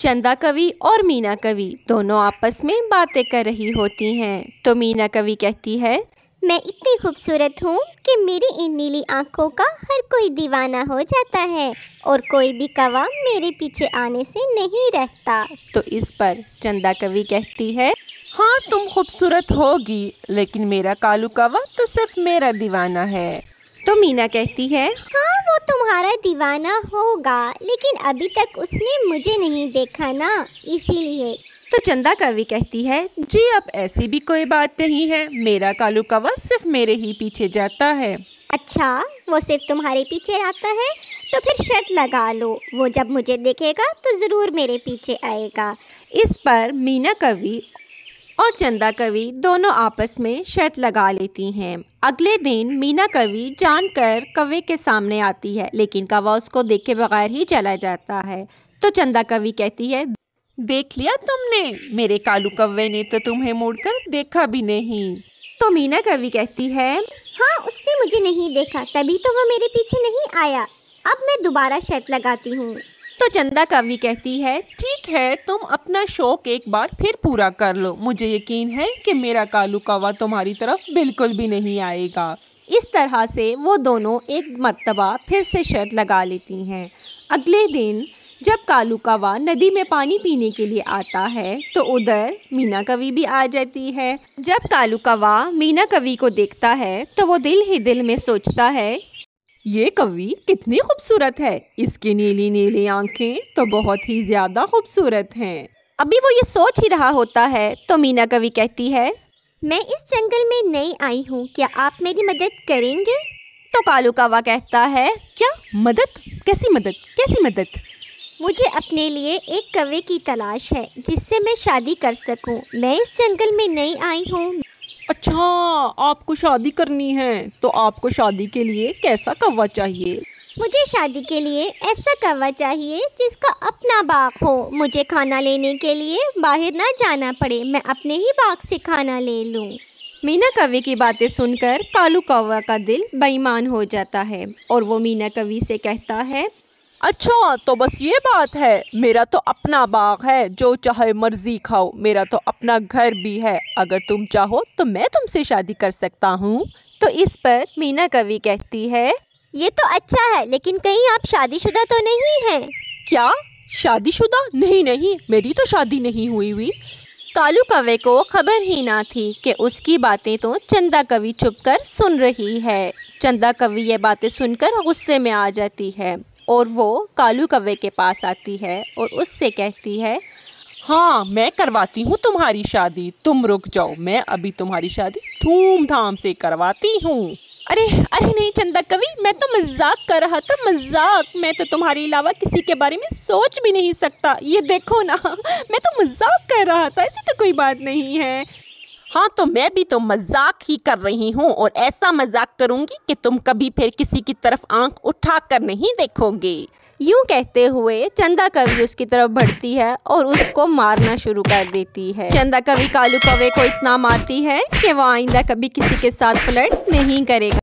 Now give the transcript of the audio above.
चंदा कवि और मीना कवि दोनों आपस में बातें कर रही होती हैं तो मीना कवि कहती है मैं इतनी खूबसूरत हूँ कि मेरी इन नीली आँखों का हर कोई दीवाना हो जाता है और कोई भी कवा मेरे पीछे आने से नहीं रहता तो इस पर चंदा कवि कहती है हाँ तुम खूबसूरत होगी लेकिन मेरा कालू कवा तो सिर्फ मेरा दीवाना है तो मीना कहती है हाँ वो तुम्हारा दीवाना होगा लेकिन अभी तक उसने मुझे नहीं देखा ना इसीलिए तो चंदा कवि कहती है जी अब ऐसी भी कोई बात नहीं है मेरा कालू कवा सिर्फ मेरे ही पीछे जाता है अच्छा वो सिर्फ तुम्हारे पीछे आता है तो फिर शर्त लगा लो वो जब मुझे देखेगा तो ज़रूर मेरे पीछे आएगा इस पर मीना कवि और चंदा कवि दोनों आपस में शर्त लगा लेती हैं अगले दिन मीना कवि जानकर कवे के सामने आती है लेकिन कवा उसको देखे बगैर ही चला जाता है तो चंदा कवि कहती है देख लिया तुमने मेरे कालू कवे ने तो तुम्हें मुड़कर देखा भी नहीं तो मीना कवि कहती है हाँ उसने मुझे नहीं देखा तभी तो वो मेरे पीछे नहीं आया अब मैं दोबारा शर्त लगाती हूँ तो चंदा कवि कहती है ठीक है तुम अपना शौक एक बार फिर पूरा कर लो मुझे यकीन है कि मेरा कालू कौवा तुम्हारी तरफ बिल्कुल भी नहीं आएगा इस तरह से वो दोनों एक मरतबा फिर से शर्त लगा लेती हैं अगले दिन जब कालू कौवा नदी में पानी पीने के लिए आता है तो उधर मीना कवि भी आ जाती है जब कालू कौवा मीना कवि को देखता है तो वो दिल ही दिल में सोचता है ये कवि कितनी खूबसूरत है इसकी नीली नीली आंखें तो बहुत ही ज्यादा खूबसूरत हैं अभी वो ये सोच ही रहा होता है तो मीना कवि कहती है मैं इस जंगल में नई आई हूँ क्या आप मेरी मदद करेंगे तो कालू कावा कहता है क्या मदद कैसी मदद कैसी मदद मुझे अपने लिए एक कवि की तलाश है जिससे मैं शादी कर सकूं। मैं इस जंगल में नई आई हूँ अच्छा आपको शादी करनी है तो आपको शादी के लिए कैसा कौवा चाहिए मुझे शादी के लिए ऐसा कौवा चाहिए जिसका अपना बाग हो मुझे खाना लेने के लिए बाहर ना जाना पड़े मैं अपने ही बाग से खाना ले लूँ मीना कवि की बातें सुनकर कालू कौवा का दिल बेईमान हो जाता है और वो मीना कवि से कहता है अच्छा तो बस ये बात है मेरा तो अपना बाग है जो चाहे मर्जी खाओ मेरा तो अपना घर भी है अगर तुम चाहो तो मैं तुमसे शादी कर सकता हूँ तो इस पर मीना कवि कहती है ये तो अच्छा है लेकिन कहीं आप शादीशुदा तो नहीं हैं क्या शादीशुदा नहीं नहीं मेरी तो शादी नहीं हुई हुई कालू कवे को खबर ही ना थी कि उसकी बातें तो चंदा कवि छुपकर सुन रही है चंदा कवि ये बातें सुनकर गुस्से में आ जाती है और वो कालू कव्वे के पास आती है और उससे कहती है हाँ मैं करवाती हूँ तुम्हारी शादी तुम रुक जाओ मैं अभी तुम्हारी शादी धूमधाम से करवाती हूँ अरे अरे नहीं चंदा कवि मैं तो मजाक कर रहा था मजाक मैं तो तुम्हारे अलावा किसी के बारे में सोच भी नहीं सकता ये देखो ना मैं तो मजाक कर रहा था ऐसी तो कोई बात नहीं है हाँ तो मैं भी तो मजाक ही कर रही हूँ और ऐसा मजाक करूंगी कि तुम कभी फिर किसी की तरफ आंख उठा कर नहीं देखोगे यूं कहते हुए चंदा कवि उसकी तरफ बढ़ती है और उसको मारना शुरू कर देती है चंदा कवि कालू कवे को इतना मारती है कि वो आइंदा कभी किसी के साथ फ्लर्ट नहीं करेगा